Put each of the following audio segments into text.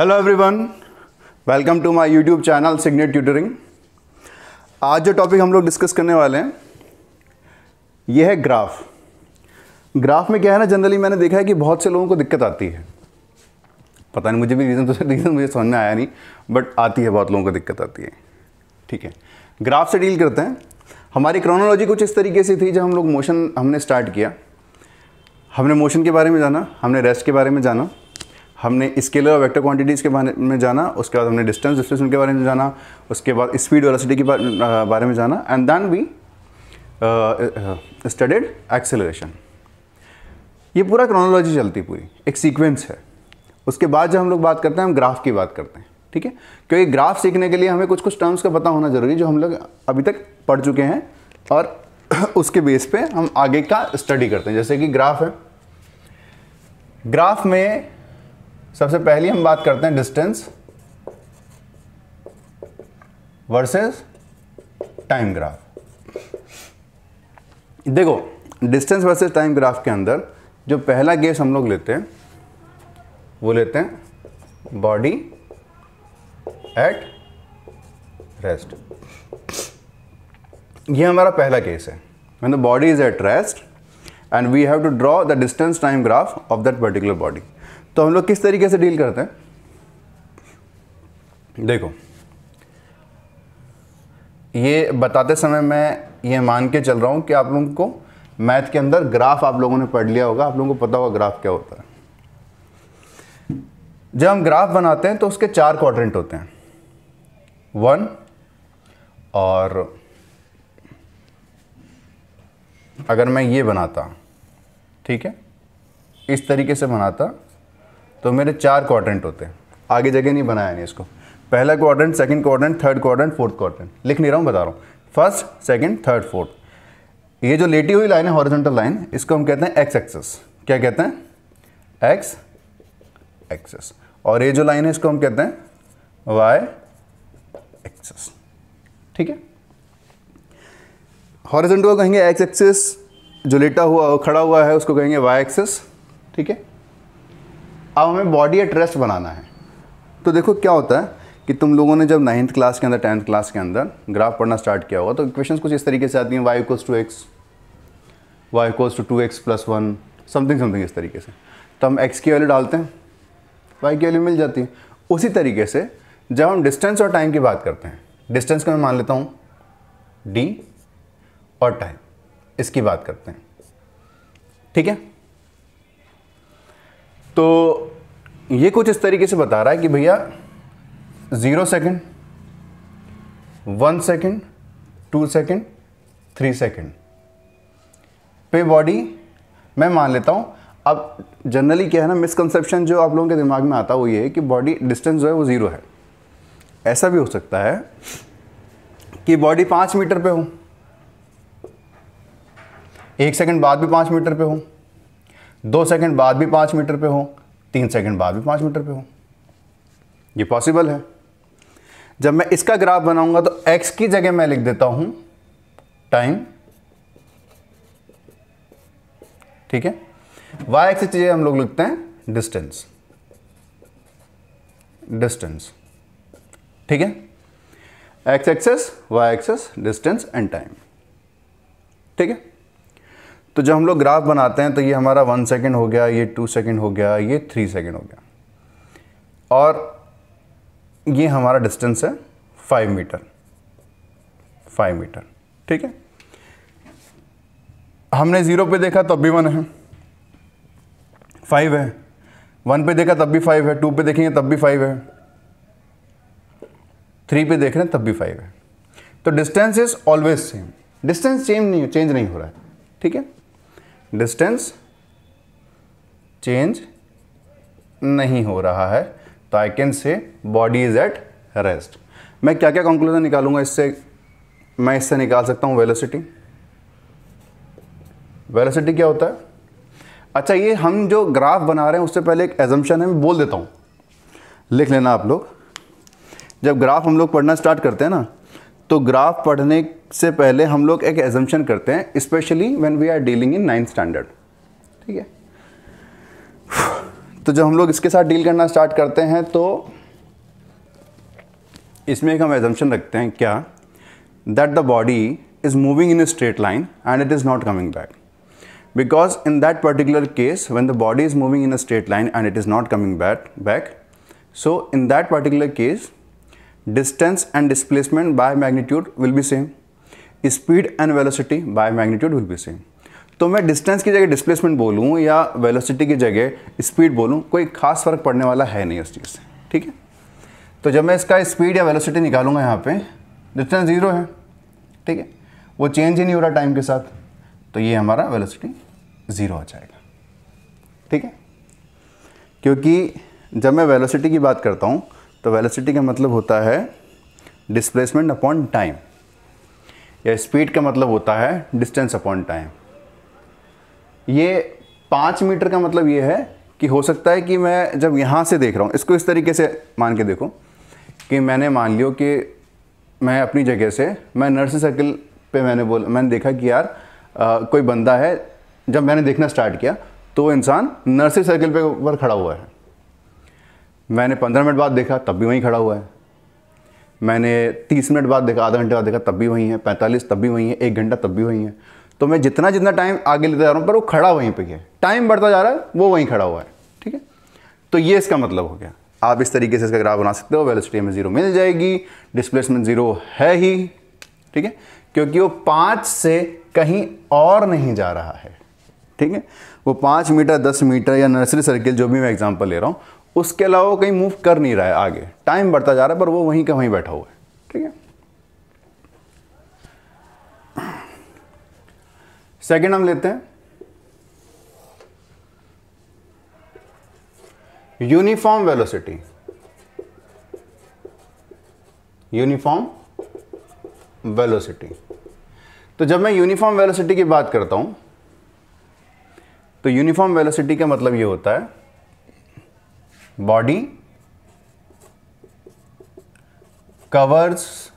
Hello everyone welcome to my YouTube channel Signet tutoring आज जो topic हम लोग डिस्कस करने वाले हैं ये है ग्राफ ग्राफ में क्या है ना जनरली मैंने देखा है कि बहुत से लोगों को दिक्कत आती है पता नहीं मुझे भी रीज़न तो रीज़न मुझे समझ में आया नहीं बट आती है बहुत लोगों को दिक्कत आती है ठीक है ग्राफ से डील करते हैं हमारी क्रोनोलॉजी कुछ इस तरीके से थी जब हम लोग मोशन हमने स्टार्ट किया हमने मोशन के बारे में जाना हमने रेस्ट के बारे में जाना हमने स्केलर और वेक्टर क्वांटिटीज़ के बारे में जाना उसके बाद हमने डिस्टेंस डिस्टेंस के बारे में जाना उसके बाद स्पीड वेलोसिटी के बारे में जाना and then we studied acceleration ये पूरा क्रोनोलॉजी चलती पूरी एक सीक्वेंस है उसके बाद जब हम लोग बात करते हैं हम ग्राफ की बात करते हैं ठीक है क्योंकि ग्राफ सीखने के लिए हमें कुछ कुछ टर्म्स का पता होना जरूरी है जो हम लोग अभी तक पढ़ चुके हैं और उसके बेस पे हम आगे का स्टडी करते हैं जैसे कि ग्राफ है ग्राफ में सबसे पहली हम बात करते हैं डिस्टेंस वर्सेस टाइम ग्राफ देखो डिस्टेंस वर्सेस टाइम ग्राफ के अंदर जो पहला गेस हम लोग लेते हैं वो लेते हैं बॉडी एट रेस्ट ये हमारा पहला केस है मैं body is at rest and we have to draw the distance time graph of that particular body तो हम लोग किस तरीके से डील करते हैं देखो ये बताते समय मैं ये मान के चल रहा हूँ कि आप लोगों को मैथ के अंदर ग्राफ आप लोगों ने पढ़ लिया होगा आप लोगों को पता होगा ग्राफ क्या होता है जब हम ग्राफ बनाते हैं तो उसके चार क्वाड्रेंट होते हैं वन और अगर मैं ये बनाता ठीक है इस तरीके से बनाता तो मेरे चार क्वाड्रेंट होते हैं आगे जगह नहीं बनाया नहीं इसको पहला quadrant second quadrant third quadrant fourth quadrant लिख नहीं रहा हूँ बता रहा हूँ फर्स्ट सेकंड थर्ड फोर्थ ये जो लेटी हुई लाइन है हॉरिजॉन्टल लाइन इसको हम कहते हैं एक्स एक्सेस क्या कहते हैं एक्स एक्सेस और ये जो लाइन है इसको हम कहते हैं वाई एक्सेस ठीक है हॉरिजेंटल को कहेंगे एक्स एक्सेस जो लेटा हुआ खड़ा हुआ है उसको कहेंगे वाई एक्सेस ठीक है अब हमें बॉडी एट रेस्ट बनाना है तो देखो क्या होता है कि तुम लोगों ने जब नाइन्थ क्लास के अंदर टेंथ क्लास के अंदर ग्राफ पढ़ना स्टार्ट किया होगा तो इक्वेशन कुछ इस तरीके से आती हैं Y equals to X Y equals to two X plus one something something इस तरीके से तो हम एक्स की वैल्यू डालते हैं वाई की वैल्यू मिल जाती है उसी तरीके से जब हम डिस्टेंस और टाइम की बात करते हैं डिस्टेंस का मैं मान लेता हूँ डी और टाइम इसकी बात करते हैं ठीक है तो ये कुछ इस तरीके से बता रहा है कि भैया zero second one second two second three second पे बॉडी मैं मान लेता हूँ अब जनरली क्या है ना मिसकंसेप्शन जो आप लोगों के दिमाग में आता है वो ये है कि बॉडी डिस्टेंस जो है वो ज़ीरो है ऐसा भी हो सकता है कि बॉडी पाँच मीटर पे हो एक सेकंड बाद भी पाँच मीटर पे हो दो सेकंड बाद भी पाँच मीटर पे हो तीन सेकंड बाद भी पाँच मीटर पे हूँ ये पॉसिबल है जब मैं इसका ग्राफ बनाऊंगा तो x की जगह मैं लिख देता हूँ टाइम ठीक है y एक्स चीज़ें हम लोग लिखते हैं डिस्टेंस डिस्टेंस ठीक है X axis Y axis distance and time ठीक है तो जब हम लोग ग्राफ बनाते हैं तो ये हमारा वन सेकेंड हो गया ये टू सेकेंड हो गया ये थ्री सेकेंड हो गया और ये हमारा डिस्टेंस है फाइव मीटर फाइव मीटर ठीक है हमने ज़ीरो पे देखा तब भी वन है फाइव है वन पे देखा तब भी फाइव है टू पे देखेंगे तब भी फाइव है थ्री पे देख रहे हैं तब भी फाइव है तो distance is always same distance same नहीं चेंज नहीं हो रहा है ठीक है डिस्टेंस चेंज नहीं हो रहा है तो I can say body is at rest मैं क्या क्या कंक्लूजन निकालूंगा इससे मैं इससे निकाल सकता हूँ वेलोसिटी वेलोसिटी क्या होता है अच्छा ये हम जो ग्राफ बना रहे हैं उससे पहले एक एजम्पन है मैं बोल देता हूँ लिख लेना आप लोग जब ग्राफ हम लोग पढ़ना स्टार्ट करते हैं ना तो ग्राफ पढ़ने से पहले हम लोग एक एजम्पन करते हैं specially when we are dealing in ninth standard ठीक है तो जब हम लोग इसके साथ डील करना स्टार्ट करते हैं तो इसमें एक हम एजम्पन रखते हैं क्या that the body is moving in a straight line and it is not coming back because in that particular case when the body is moving in a straight line and it is not coming bat back so in that particular case distance and displacement by magnitude will be same speed and velocity by magnitude will be same तो मैं distance की जगह displacement बोलूँ या velocity की जगह speed बोलूँ कोई खास फर्क पड़ने वाला है नहीं उस चीज़ से ठीक है तो जब मैं इसका स्पीड या वेलोसिटी निकालूंगा यहाँ पे डिस्टेंस ज़ीरो है ठीक है वो चेंज ही नहीं हो रहा टाइम के साथ तो ये हमारा वेलोसिटी ज़ीरो आ जाएगा ठीक है क्योंकि जब मैं वेलोसिटी की बात करता हूँ तो वेलोसिटी का मतलब होता है डिस्प्लेसमेंट अपॉन टाइम या स्पीड का मतलब होता है डिस्टेंस अपॉन टाइम ये पाँच मीटर का मतलब ये है कि हो सकता है कि मैं जब यहाँ से देख रहा हूँ इसको इस तरीके से मान के देखो कि मैंने मान लियो कि मैं अपनी जगह से मैं नर्सरी सर्किल पे मैंने बोला मैंने देखा कि यार आ, कोई बंदा है जब मैंने देखना स्टार्ट किया तो इंसान नर्सरी सर्किल पे ऊपर खड़ा हुआ है मैंने पंद्रह मिनट बाद देखा तब भी वहीं खड़ा हुआ है मैंने तीस मिनट बाद देखा आधा घंटे बाद देखा तब भी वही है पैंतालीस तब भी वही है एक घंटा तब भी वही है तो मैं जितना जितना टाइम आगे लेता जा रहा हूँ पर वो खड़ा वहीं पर है टाइम बढ़ता जा रहा है वो वहीं खड़ा हुआ है ठीक है तो ये इसका मतलब हो गया आप इस तरीके से इसका ग्राफ बना सकते हो वेलोसिटी हमें जीरो मिल जाएगी डिस्प्लेसमेंट जीरो है ही ठीक है क्योंकि वो पाँच से कहीं और नहीं जा रहा है ठीक है वो पाँच मीटर दस मीटर या नर्सरी सर्किल जो भी मैं एग्जाम्पल ले रहा हूँ उसके अलावा कहीं मूव कर नहीं रहा है आगे टाइम बढ़ता जा रहा है पर वो वहीं का वहीं बैठा हुआ है ठीक है सेकेंड हम लेते हैं यूनिफॉर्म वेलोसिटी यूनिफॉर्म वेलोसिटी तो जब मैं यूनिफॉर्म वेलोसिटी की बात करता हूं तो यूनिफॉर्म वेलोसिटी का मतलब ये होता है body covers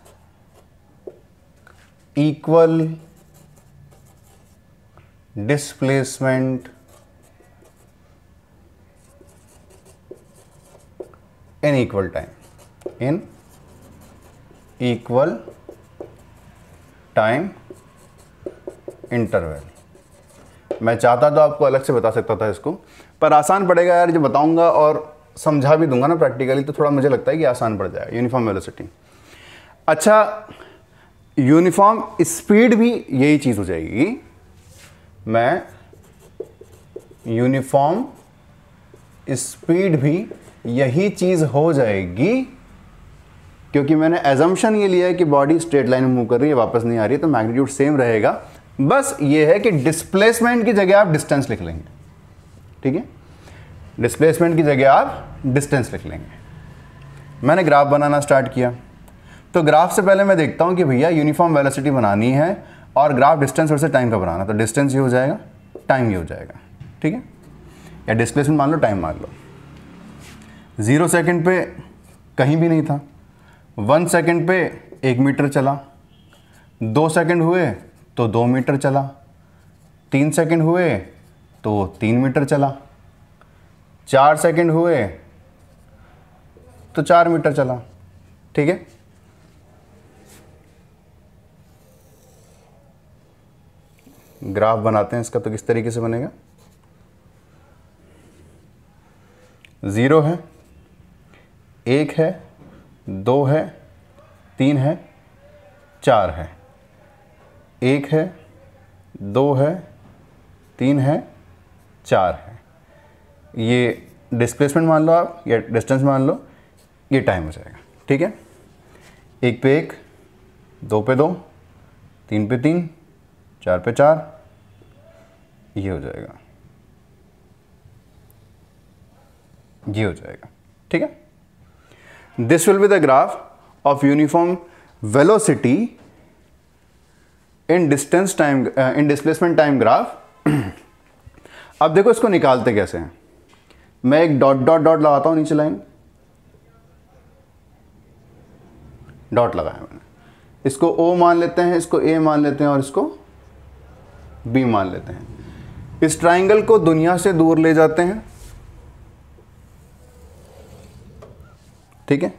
equal displacement in equal time in equal time interval मैं चाहता तो आपको अलग से बता सकता था इसको पर आसान पड़ेगा यार जब बताऊंगा और समझा भी दूंगा ना प्रैक्टिकली तो थोड़ा मुझे लगता है कि आसान पड़ जाएगा यूनिफॉर्म वेलोसिटी अच्छा यूनिफॉर्म स्पीड भी यही चीज़ हो जाएगी मैं यूनिफॉर्म स्पीड भी यही चीज़ हो जाएगी क्योंकि मैंने एजम्पन ये लिया है कि बॉडी स्ट्रेट लाइन में मूव कर रही है वापस नहीं आ रही है तो मैग्नीट्यूड सेम रहेगा बस ये है कि डिस्प्लेसमेंट की जगह आप डिस्टेंस लिख लेंगे ठीक है डिस्प्लेसमेंट की जगह आप डिस्टेंस लिख लेंगे मैंने ग्राफ बनाना स्टार्ट किया तो ग्राफ से पहले मैं देखता हूँ कि भैया यूनिफॉर्म वेलोसिटी बनानी है और ग्राफ डिस्टेंस और से टाइम का बनाना तो डिस्टेंस ये हो जाएगा टाइम ये हो जाएगा ठीक है या डिस्प्लेसमेंट मान लो टाइम मान लो ज़ीरो सेकेंड पे कहीं भी नहीं था वन सेकेंड पे एक मीटर चला दो सेकेंड हुए तो दो मीटर चला तीन सेकेंड हुए तो तीन मीटर चला चार सेकंड हुए तो चार मीटर चला ठीक है ग्राफ बनाते हैं इसका तो किस तरीके से बनेगा ज़ीरो है एक है दो है तीन है चार है एक है दो है तीन है चार है ये डिस्प्लेसमेंट मान लो आप या डिस्टेंस मान लो ये टाइम हो जाएगा ठीक है एक पे एक दो पे दो तीन पे तीन चार पे चार ये हो जाएगा ये हो जाएगा ठीक है this will be the graph of uniform velocity in distance time in displacement time graph अब देखो इसको निकालते कैसे हैं मैं एक डॉट डॉट डॉट लगाता हूँ नीचे लाइन डॉट लगाया मैंने इसको ओ मान लेते हैं इसको ए मान लेते हैं और इसको बी मान लेते हैं इस ट्राइंगल को दुनिया से दूर ले जाते हैं ठीक है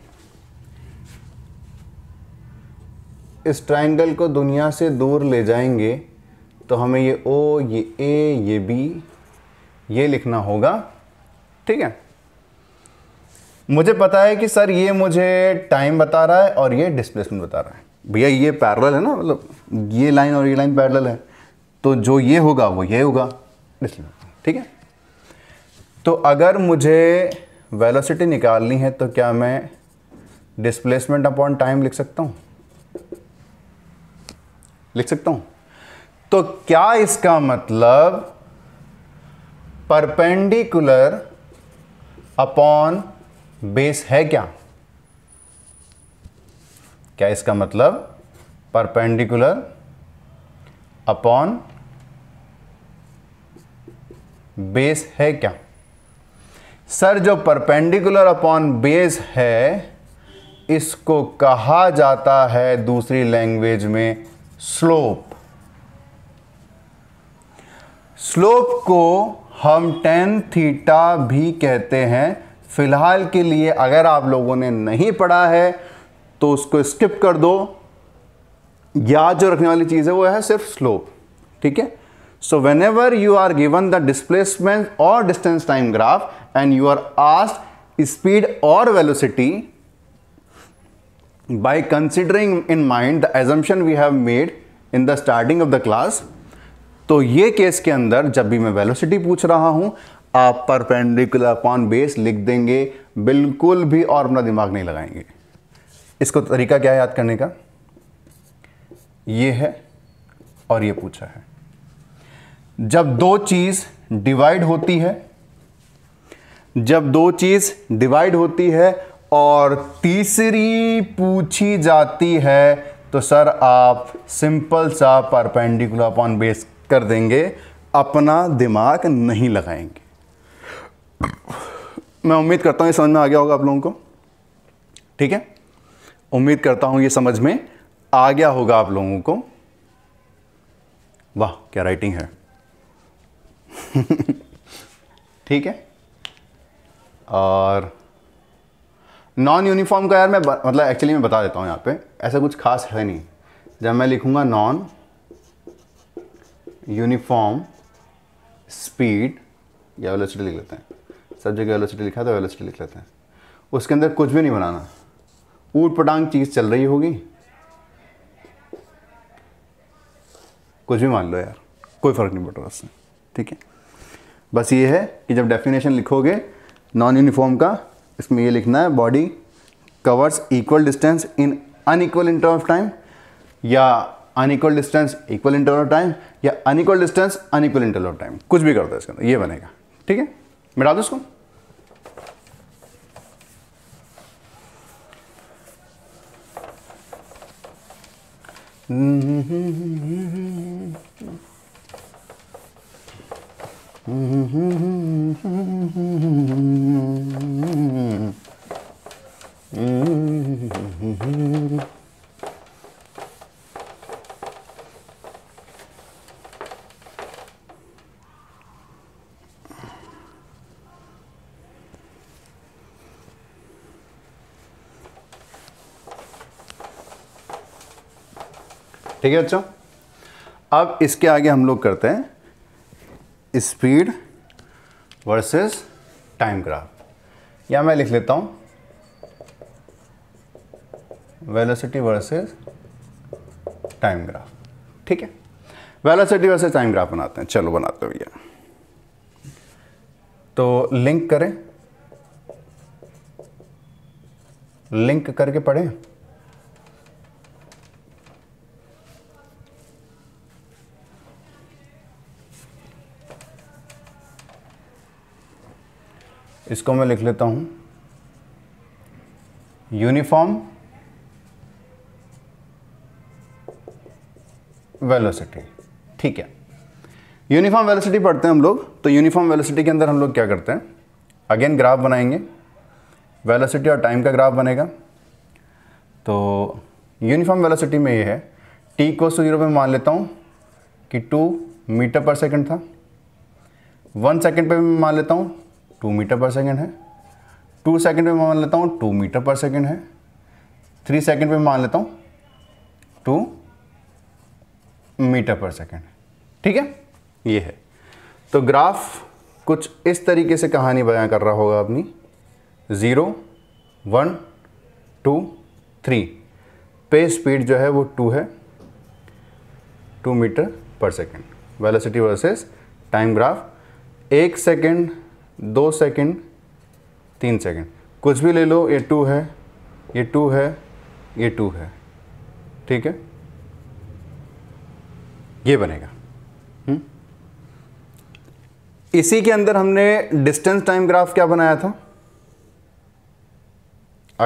इस ट्राइंगल को दुनिया से दूर ले जाएंगे तो हमें ये ओ ये ए ये बी ये लिखना होगा ठीक है मुझे पता है कि सर ये मुझे टाइम बता रहा है और ये डिस्प्लेसमेंट बता रहा है भैया ये पैरल है ना मतलब ये लाइन और ये लाइन पैरल है तो जो ये होगा वो ये होगा डिस्प्लेसमेंट ठीक है तो अगर मुझे वेलोसिटी निकालनी है तो क्या मैं डिस्प्लेसमेंट अपॉन टाइम लिख सकता हूँ लिख सकता हूँ तो क्या इसका मतलब परपेंडिकुलर अपॉन बेस है क्या क्या इसका मतलब परपेंडिकुलर अपॉन बेस है क्या सर जो परपेंडिकुलर अपॉन बेस है इसको कहा जाता है दूसरी लैंग्वेज में स्लोप स्लोप को हम टेन थीटा भी कहते हैं फिलहाल के लिए अगर आप लोगों ने नहीं पढ़ा है तो उसको स्किप कर दो याद जो रखने वाली चीज़ है वो है सिर्फ स्लोप ठीक है so whenever you are given the displacement और distance time graph and you are asked speed और velocity by considering in mind the assumption we have made in the starting of the class तो ये case के अंदर जब भी मैं velocity पूछ रहा हूं आप परपेंडिकुलर अपॉन बेस लिख देंगे बिल्कुल भी और अपना दिमाग नहीं लगाएंगे इसको तरीका क्या है याद करने का ये है और ये पूछा है जब दो चीज़ डिवाइड होती है जब दो चीज़ डिवाइड होती है और तीसरी पूछी जाती है तो सर आप सिंपल सा परपेंडिकुलर अपॉन बेस कर देंगे अपना दिमाग नहीं लगाएंगे मैं उम्मीद करता हूँ ये समझ में आ गया होगा आप लोगों को ठीक है उम्मीद करता हूँ ये समझ में आ गया होगा आप लोगों को वाह क्या राइटिंग है ठीक है और नॉन यूनिफॉर्म का यार मैं मतलब एक्चुअली मैं बता देता हूँ यहाँ पे ऐसा कुछ खास है नहीं जब मैं लिखूँगा नॉन यूनिफॉर्म स्पीड या वेलोसिटी लिख लेते हैं सब जगह वेलोसिटी लिखा तो वेलोसिटी लिख लेते हैं उसके अंदर कुछ भी नहीं बनाना ऊट पटांग चीज़ चल रही होगी कुछ भी मान लो यार कोई फ़र्क नहीं पड़ रहा उससे ठीक है बस ये है कि जब डेफिनेशन लिखोगे नॉन यूनिफॉर्म का इसमें ये लिखना है body covers equal distance in unequal inter of time या unequal distance equal interval time या unequal distance unequal interval time कुछ भी कर दो इसके अंदर ये बनेगा ठीक है मिटा दो इसको Mm-hmm. ठीक है बच्चों अब इसके आगे हम लोग करते हैं स्पीड वर्सेस टाइम ग्राफ या मैं लिख लेता हूं वेलोसिटी वर्सेस टाइम ग्राफ ठीक है वेलोसिटी वर्सेस टाइम ग्राफ बनाते हैं चलो बनाते हैं भैया तो लिंक करें लिंक करके पढ़ें इसको मैं लिख लेता हूं यूनिफॉर्म वेलोसिटी ठीक है यूनिफॉर्म वेलोसिटी पढ़ते हैं हम लोग तो यूनिफॉर्म वेलोसिटी के अंदर हम लोग क्या करते हैं अगेन ग्राफ बनाएंगे वेलोसिटी और टाइम का ग्राफ बनेगा तो यूनिफॉर्म वेलोसिटी में ये है टी को जीरो पे मान लेता हूँ कि टू मीटर पर सेकंड था वन सेकंड पे मैं मान लेता हूँ टू मीटर पर सेकेंड है टू सेकेंड पे मान लेता हूँ टू मीटर पर सेकेंड है थ्री सेकेंड पे मान लेता हूँ टू मीटर पर सेकेंड ठीक है ये है तो ग्राफ कुछ इस तरीके से कहानी बयां कर रहा होगा अपनी ज़ीरो वन टू थ्री पे स्पीड जो है वो टू है two metre per second velocity versus time graph एक सेकेंड दो सेकंड तीन सेकंड कुछ भी ले लो ये टू है ये टू है ये टू है ठीक है ये बनेगा हुँ? हम्म? इसी के अंदर हमने डिस्टेंस टाइम ग्राफ क्या बनाया था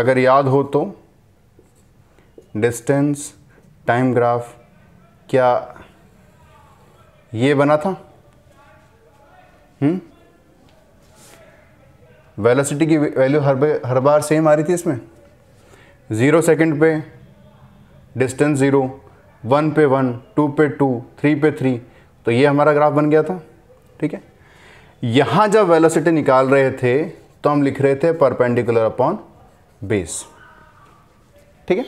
अगर याद हो तो डिस्टेंस टाइम ग्राफ क्या ये बना था हम्म वेलोसिटी की वैल्यू हर हर बार सेम आ रही थी इसमें ज़ीरो सेकंड पे डिस्टेंस ज़ीरो वन पे वन टू पे टू थ्री पे थ्री तो ये हमारा ग्राफ बन गया था ठीक है यहाँ जब वेलोसिटी निकाल रहे थे तो हम लिख रहे थे परपेंडिकुलर अपॉन बेस ठीक है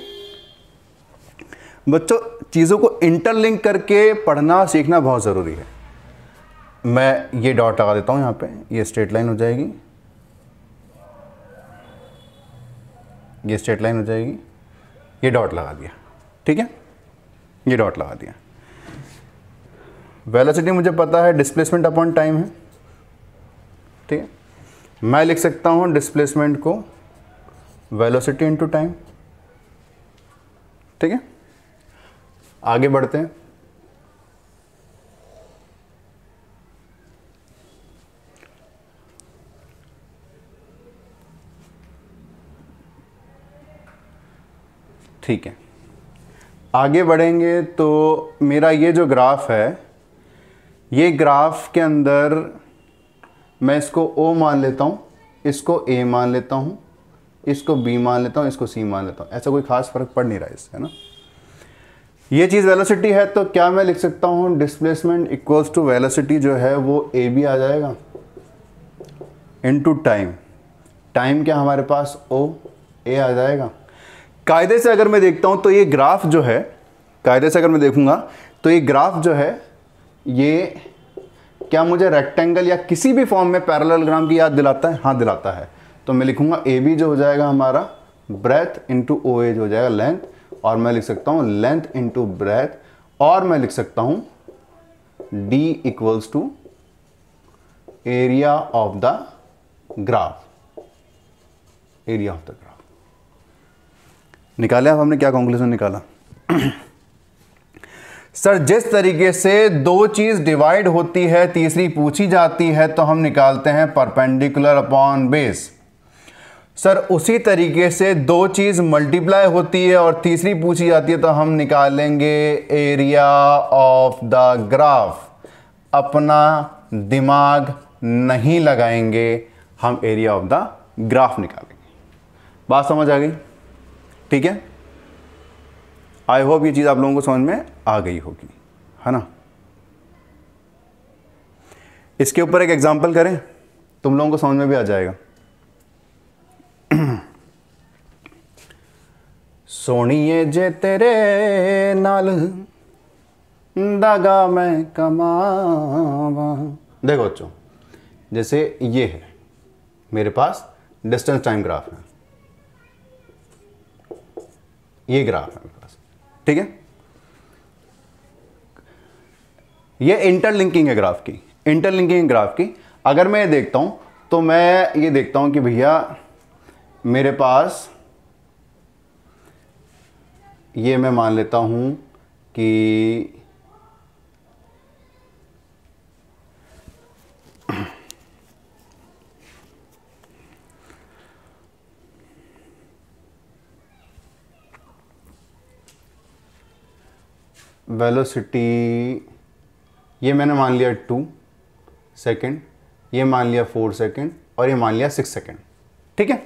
बच्चों चीज़ों को इंटरलिंक करके पढ़ना सीखना बहुत ज़रूरी है मैं ये डॉट लगा देता हूँ यहाँ पे ये स्ट्रेट लाइन हो जाएगी ये स्ट्रेट लाइन हो जाएगी ये डॉट लगा दिया ठीक है ये डॉट लगा दिया वेलोसिटी मुझे पता है डिस्प्लेसमेंट अपॉन टाइम है ठीक है मैं लिख सकता हूँ डिस्प्लेसमेंट को वेलोसिटी इनटू टाइम ठीक है आगे बढ़ते हैं ठीक है आगे बढ़ेंगे तो मेरा ये जो ग्राफ है ये ग्राफ के अंदर मैं इसको ओ मान लेता हूँ इसको ए मान लेता हूँ इसको बी मान लेता हूँ इसको सी मान लेता हूँ ऐसा कोई खास फर्क पड़ नहीं रहा इससे है ना ये चीज़ वेलोसिटी है तो क्या मैं लिख सकता हूँ डिस्प्लेसमेंट इक्वल्स टू वेलोसिटी जो है वो ए बी आ जाएगा इनटू टाइम टाइम क्या हमारे पास ओ ए आ जाएगा कायदे से अगर मैं देखता हूँ तो ये ग्राफ जो है कायदे से अगर मैं देखूँगा तो ये ग्राफ जो है ये क्या मुझे रेक्टेंगल या किसी भी फॉर्म में ग्राम की याद दिलाता है हाँ दिलाता है तो मैं लिखूंगा ए बी जो हो जाएगा हमारा ब्रेथ इंटू ओ ए जो हो जाएगा लेंथ और मैं लिख सकता हूँ लेंथ इंटू ब्रेथ और मैं लिख सकता हूँ D equals to area of the graph area of the graph निकाले अब हमने क्या कॉन्क्लूजन निकाला सर जिस तरीके से दो चीज़ डिवाइड होती है तीसरी पूछी जाती है तो हम निकालते हैं परपेंडिकुलर अपॉन बेस सर उसी तरीके से दो चीज़ मल्टीप्लाई होती है और तीसरी पूछी जाती है तो हम निकालेंगे एरिया ऑफ द ग्राफ अपना दिमाग नहीं लगाएंगे हम एरिया ऑफ द ग्राफ निकालेंगे बात समझ आ गई ठीक है आई होप ये चीज़ आप लोगों को समझ में आ गई होगी है ना इसके ऊपर एक एग्जाम्पल करें तुम लोगों को समझ में भी आ जाएगा सोनिए जे तेरे नाल दगा मैं कमावा देखो बच्चों जैसे ये है मेरे पास डिस्टेंस टाइम ग्राफ है ये ग्राफ है पास ठीक है ये इंटरलिंकिंग है ग्राफ की इंटरलिंकिंग ग्राफ की अगर मैं ये देखता हूं तो मैं ये देखता हूं कि भैया मेरे पास ये मैं मान लेता हूं कि वेलोसिटी ये मैंने मान लिया टू सेकेंड ये मान लिया फोर सेकेंड और ये मान लिया सिक्स सेकेंड ठीक है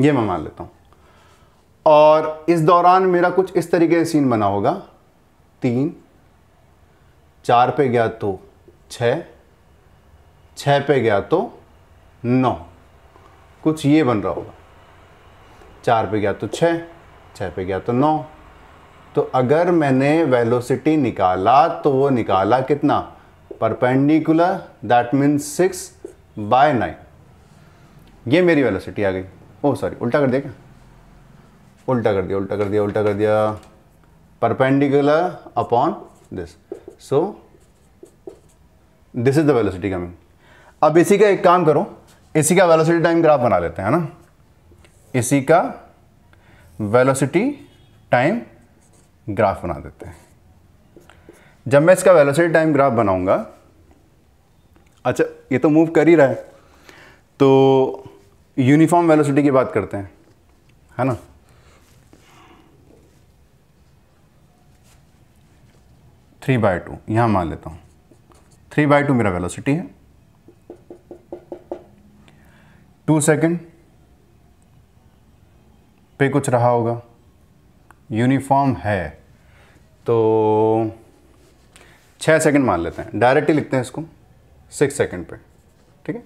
ये मैं मान लेता हूँ और इस दौरान मेरा कुछ इस तरीके से सीन बना होगा तीन चार पे गया तो छः छः पे गया तो नौ कुछ ये बन रहा होगा चार पे गया तो छः छः पे गया तो नौ तो अगर मैंने वेलोसिटी निकाला तो वो निकाला कितना perpendicular that means six by nine ये मेरी वेलोसिटी आ गई ओ सॉरी उल्टा कर दिया क्या उल्टा कर दिया उल्टा कर दिया उल्टा कर दिया perpendicular upon this so this is the velocity coming अब इसी का एक काम करो इसी का वेलोसिटी टाइम ग्राफ बना लेते हैं ना इसी का वेलोसिटी टाइम ग्राफ बना देते हैं जब मैं इसका वेलोसिटी टाइम ग्राफ बनाऊंगा अच्छा ये तो मूव कर ही रहा है तो यूनिफॉर्म वेलोसिटी की बात करते हैं है ना थ्री बाय टू यहाँ मान लेता हूँ थ्री बाय टू मेरा वेलोसिटी है टू सेकेंड पे कुछ रहा होगा यूनिफॉर्म है तो छः सेकंड मान लेते हैं डायरेक्ट ही लिखते हैं इसको सिक्स सेकंड पे ठीक है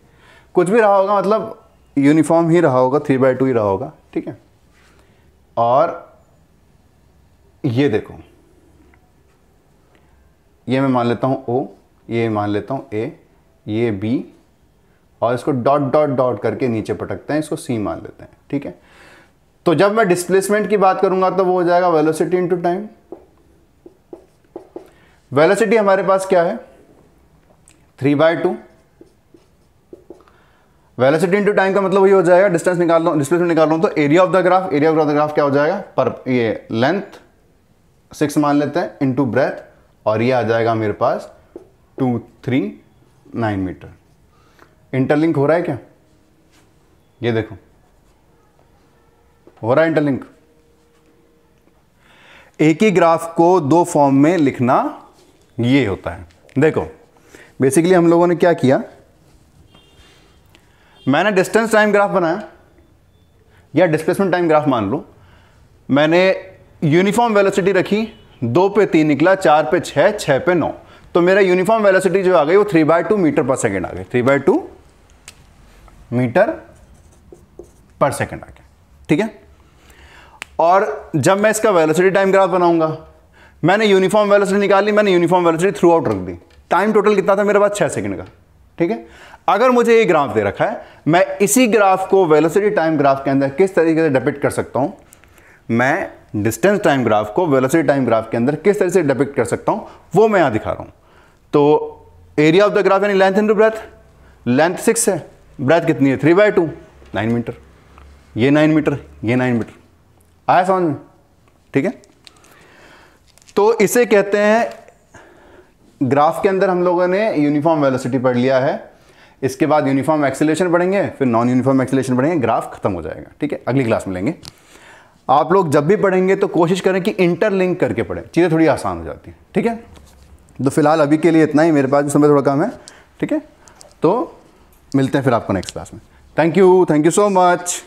कुछ भी रहा होगा मतलब यूनिफॉर्म ही रहा होगा थ्री बाई टू ही रहा होगा ठीक है और ये देखो ये मैं मान लेता हूँ ओ ये मान लेता हूँ ए ये बी और इसको डॉट डॉट डॉट करके नीचे पटकते हैं इसको सी मान लेते हैं ठीक है तो जब मैं डिस्प्लेसमेंट की बात करूंगा तो वो हो जाएगा वेलोसिटी इनटू टाइम वेलोसिटी हमारे पास क्या है three by two velocity into time का मतलब वही हो जाएगा डिस्टेंस निकाल लो डिस्प्लेसमेंट निकाल लो तो area of the graph area of the graph क्या हो जाएगा पर ये लेंथ सिक्स मान लेते हैं इंटू ब्रेथ और ये आ जाएगा मेरे पास two three nine metre interlink हो रहा है क्या ये देखो हो रहा है इंटरलिंक एक ही ग्राफ को दो फॉर्म में लिखना ये होता है देखो बेसिकली हम लोगों ने क्या किया मैंने डिस्टेंस टाइम ग्राफ बनाया या डिस्प्लेसमेंट टाइम ग्राफ मान लो मैंने यूनिफॉर्म वेलोसिटी रखी दो पे तीन निकला चार पे छः छः पे नौ तो मेरा यूनिफॉर्म वेलोसिटी जो आ गई वो three by two metre per second आ गई three by two metre per second आ गया ठीक है और जब मैं इसका वेलोसिटी टाइम ग्राफ बनाऊंगा मैंने यूनिफॉर्म वेलोसिटी निकाली मैंने यूनिफॉर्म वेलोसिटी थ्रू आउट रख दी टाइम टोटल कितना था मेरे पास छः सेकंड का ठीक है अगर मुझे ये ग्राफ दे रखा है मैं इसी ग्राफ को वेलोसिटी टाइम ग्राफ के अंदर किस तरीके से डिपिक्ट कर सकता हूँ मैं डिस्टेंस टाइम ग्राफ को वेलोसिटी टाइम ग्राफ के अंदर किस तरह से डिपिक्ट कर सकता हूँ वो मैं यहाँ दिखा रहा हूँ तो एरिया ऑफ द ग्राफ यानी length into breadth length six है ब्रेथ कितनी है three by two nine metre ये नाइन मीटर ये नाइन मीटर आया समझ में ठीक है तो इसे कहते हैं ग्राफ के अंदर हम लोगों ने यूनिफॉर्म वेलोसिटी पढ़ लिया है इसके बाद यूनिफॉर्म एक्सेलेशन पढ़ेंगे फिर नॉन यूनिफॉर्म एक्सेलेशन पढ़ेंगे ग्राफ खत्म हो जाएगा ठीक है अगली क्लास में लेंगे आप लोग जब भी पढ़ेंगे तो कोशिश करें कि इंटरलिंक करके पढ़ें चीज़ें थोड़ी आसान हो जाती हैं ठीक है तो फिलहाल अभी के लिए इतना ही मेरे पास भी समय थोड़ा कम है ठीक है तो मिलते हैं फिर आपको नेक्स्ट क्लास में thank you thank you so much